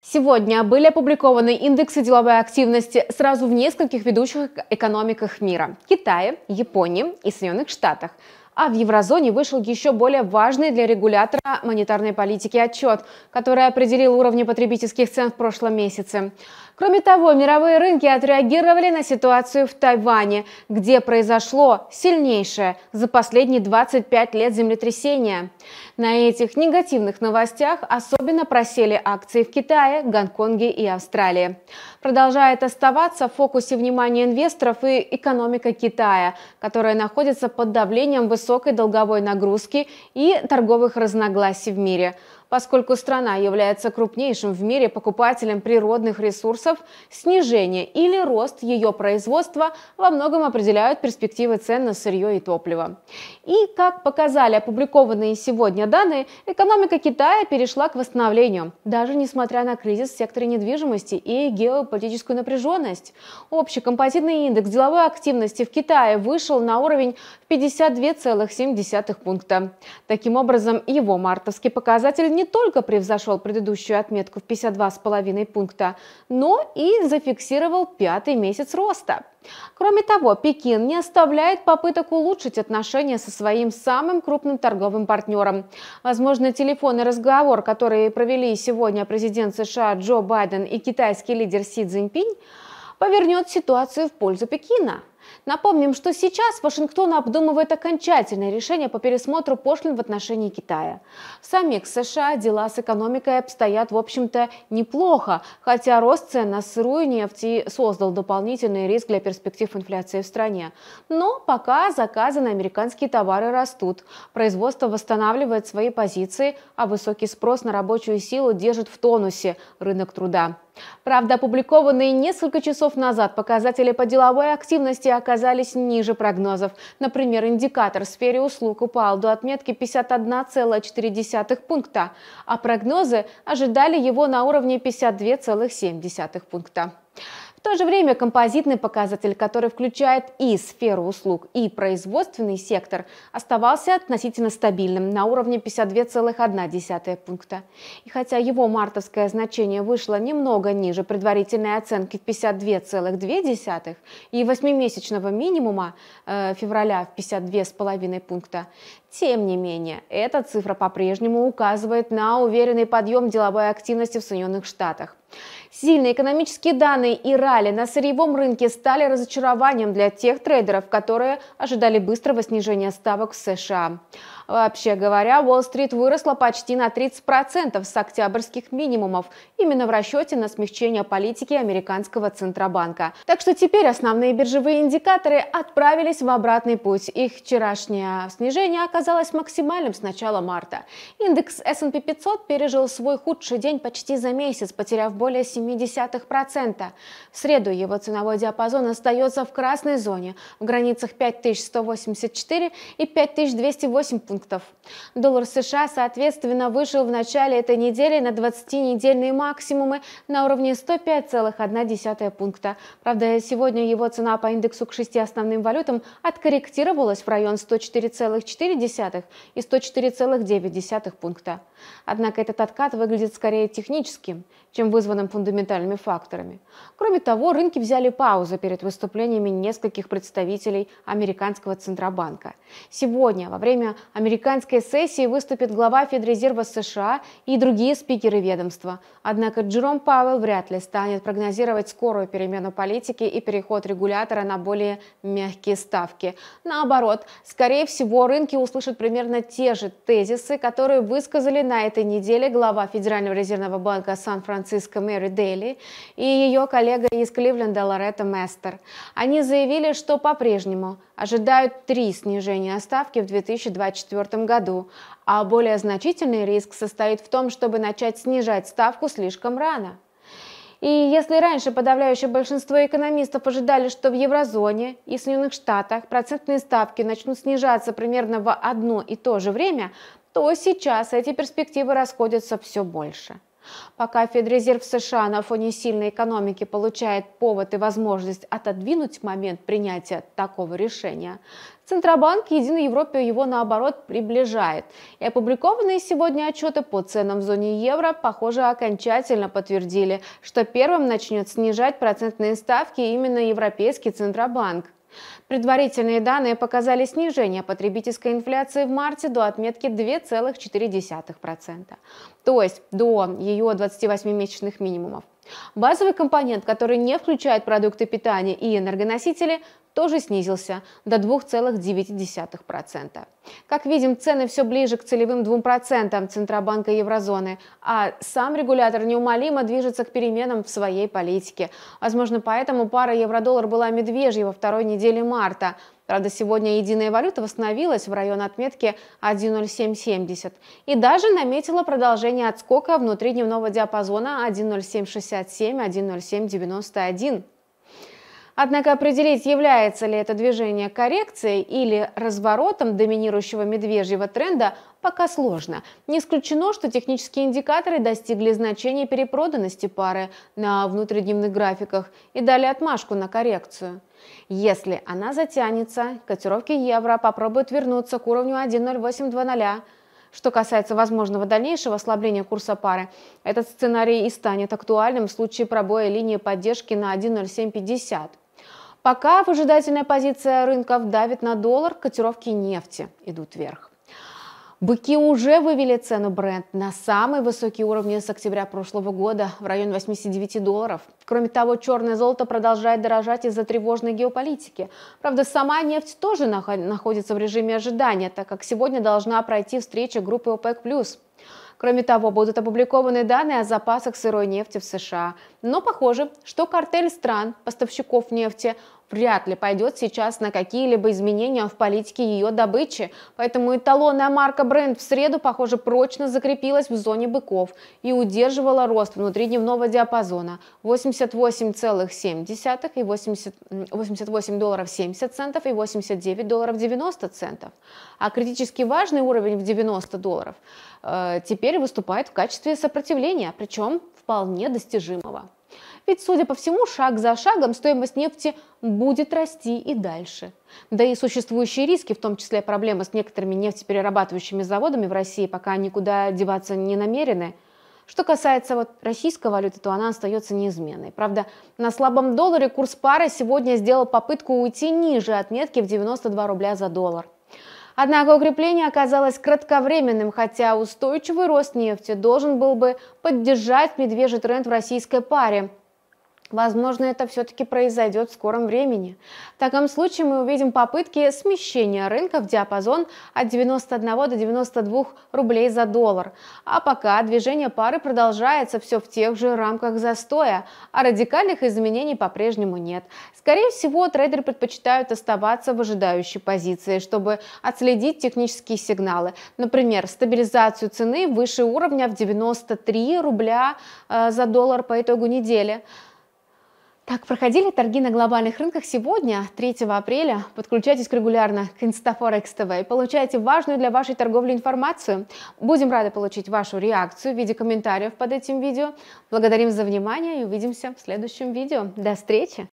Сегодня были опубликованы индексы деловой активности сразу в нескольких ведущих экономиках мира – Китае, Японии и Соединенных Штатах. А в еврозоне вышел еще более важный для регулятора монетарной политики отчет, который определил уровни потребительских цен в прошлом месяце. Кроме того, мировые рынки отреагировали на ситуацию в Тайване, где произошло сильнейшее за последние 25 лет землетрясение. На этих негативных новостях особенно просели акции в Китае, Гонконге и Австралии. Продолжает оставаться в фокусе внимания инвесторов и экономика Китая, которая находится под давлением высокой долговой нагрузки и торговых разногласий в мире – Поскольку страна является крупнейшим в мире покупателем природных ресурсов, снижение или рост ее производства во многом определяют перспективы цен на сырье и топливо. И, как показали опубликованные сегодня данные, экономика Китая перешла к восстановлению, даже несмотря на кризис в секторе недвижимости и геополитическую напряженность. Общий композитный индекс деловой активности в Китае вышел на уровень в 52,7 пункта. Таким образом, его мартовский показатель не только превзошел предыдущую отметку в 52,5 пункта, но и зафиксировал пятый месяц роста. Кроме того, Пекин не оставляет попыток улучшить отношения со своим самым крупным торговым партнером. Возможно, телефонный разговор, который провели сегодня президент США Джо Байден и китайский лидер Си Цзиньпинь, повернет ситуацию в пользу Пекина. Напомним, что сейчас Вашингтон обдумывает окончательное решение по пересмотру пошлин в отношении Китая. В самих США дела с экономикой обстоят, в общем-то, неплохо, хотя рост цен на сырую нефть создал дополнительный риск для перспектив инфляции в стране. Но пока заказы на американские товары растут, производство восстанавливает свои позиции, а высокий спрос на рабочую силу держит в тонусе рынок труда. Правда, опубликованные несколько часов назад показатели по деловой активности оказались ниже прогнозов. Например, индикатор в сфере услуг упал до отметки 51,4 пункта, а прогнозы ожидали его на уровне 52,7 пункта. В то же время композитный показатель, который включает и сферу услуг, и производственный сектор, оставался относительно стабильным на уровне 52,1 пункта. И хотя его мартовское значение вышло немного ниже предварительной оценки в 52,2 и восьмимесячного минимума э, февраля в 52,5 пункта, тем не менее, эта цифра по-прежнему указывает на уверенный подъем деловой активности в Соединенных Штатах. Сильные экономические данные и ралли на сырьевом рынке стали разочарованием для тех трейдеров, которые ожидали быстрого снижения ставок в США. Вообще говоря, Уолл-стрит выросла почти на 30% с октябрьских минимумов, именно в расчете на смягчение политики американского Центробанка. Так что теперь основные биржевые индикаторы отправились в обратный путь. Их вчерашнее снижение оказалось максимальным с начала марта. Индекс S&P 500 пережил свой худший день почти за месяц, потеряв более 0,7%. В среду его ценовой диапазон остается в красной зоне, в границах 5184 и 5208 пунктов пунктов. Доллар США, соответственно, вышел в начале этой недели на 20-недельные максимумы на уровне 105,1 пункта. Правда, сегодня его цена по индексу к шести основным валютам откорректировалась в район 104,4 и 104,9 пункта. Однако этот откат выглядит скорее техническим, чем вызванным фундаментальными факторами. Кроме того, рынки взяли паузу перед выступлениями нескольких представителей американского Центробанка. Сегодня, во время американского американской сессии выступит глава Федрезерва США и другие спикеры ведомства. Однако Джером Пауэлл вряд ли станет прогнозировать скорую перемену политики и переход регулятора на более мягкие ставки. Наоборот, скорее всего, рынки услышат примерно те же тезисы, которые высказали на этой неделе глава Федерального резервного банка Сан-Франциско Мэри Дейли и ее коллега из Кливленда Лоретта Местер. Они заявили, что по-прежнему ожидают три снижения ставки в 2024 2024 году, а более значительный риск состоит в том, чтобы начать снижать ставку слишком рано. И если раньше подавляющее большинство экономистов ожидали, что в еврозоне и Соединенных Штатах процентные ставки начнут снижаться примерно в одно и то же время, то сейчас эти перспективы расходятся все больше. Пока Федрезерв США на фоне сильной экономики получает повод и возможность отодвинуть момент принятия такого решения, Центробанк Единой Европе его наоборот приближает. И опубликованные сегодня отчеты по ценам в зоне евро, похоже, окончательно подтвердили, что первым начнет снижать процентные ставки именно Европейский Центробанк. Предварительные данные показали снижение потребительской инфляции в марте до отметки 2,4%, то есть до ее 28-месячных минимумов. Базовый компонент, который не включает продукты питания и энергоносители, тоже снизился до 2,9%. Как видим, цены все ближе к целевым 2% Центробанка еврозоны, а сам регулятор неумолимо движется к переменам в своей политике. Возможно, поэтому пара евро-доллар была медвежьей во второй неделе марта – Правда, сегодня единая валюта восстановилась в район отметки 1.0770 и даже наметила продолжение отскока внутри дневного диапазона 1.0767-1.0791. Однако определить, является ли это движение коррекцией или разворотом доминирующего медвежьего тренда, пока сложно. Не исключено, что технические индикаторы достигли значения перепроданности пары на внутридневных графиках и дали отмашку на коррекцию. Если она затянется, котировки евро попробуют вернуться к уровню 1.0820. Что касается возможного дальнейшего ослабления курса пары, этот сценарий и станет актуальным в случае пробоя линии поддержки на 1.0750. Пока выжидательная позиция рынков давит на доллар, котировки нефти идут вверх. Быки уже вывели цену бренд на самый высокий уровень с октября прошлого года, в район 89 долларов. Кроме того, черное золото продолжает дорожать из-за тревожной геополитики. Правда, сама нефть тоже находится в режиме ожидания, так как сегодня должна пройти встреча группы ОПЕК+. Кроме того, будут опубликованы данные о запасах сырой нефти в США. Но похоже, что картель стран, поставщиков нефти, вряд ли пойдет сейчас на какие-либо изменения в политике ее добычи, поэтому эталонная марка бренд в среду, похоже, прочно закрепилась в зоне быков и удерживала рост внутри дневного диапазона 88,7 и 88,70 долларов центов и 89 долларов 90 центов. А критически важный уровень в 90 долларов э, теперь выступает в качестве сопротивления, причем вполне достижимого. Ведь, судя по всему, шаг за шагом стоимость нефти будет расти и дальше. Да и существующие риски, в том числе проблемы с некоторыми нефтеперерабатывающими заводами в России, пока никуда деваться не намерены – что касается вот российской валюты, то она остается неизменной. Правда, на слабом долларе курс пары сегодня сделал попытку уйти ниже отметки в 92 рубля за доллар. Однако укрепление оказалось кратковременным, хотя устойчивый рост нефти должен был бы поддержать медвежий тренд в российской паре. Возможно, это все-таки произойдет в скором времени. В таком случае мы увидим попытки смещения рынка в диапазон от 91 до 92 рублей за доллар. А пока движение пары продолжается все в тех же рамках застоя, а радикальных изменений по-прежнему нет. Скорее всего, трейдеры предпочитают оставаться в ожидающей позиции, чтобы отследить технические сигналы. Например, стабилизацию цены выше уровня в 93 рубля э, за доллар по итогу недели. Так, проходили торги на глобальных рынках сегодня, 3 апреля. Подключайтесь регулярно к Instaforex TV и получайте важную для вашей торговли информацию. Будем рады получить вашу реакцию в виде комментариев под этим видео. Благодарим за внимание и увидимся в следующем видео. До встречи!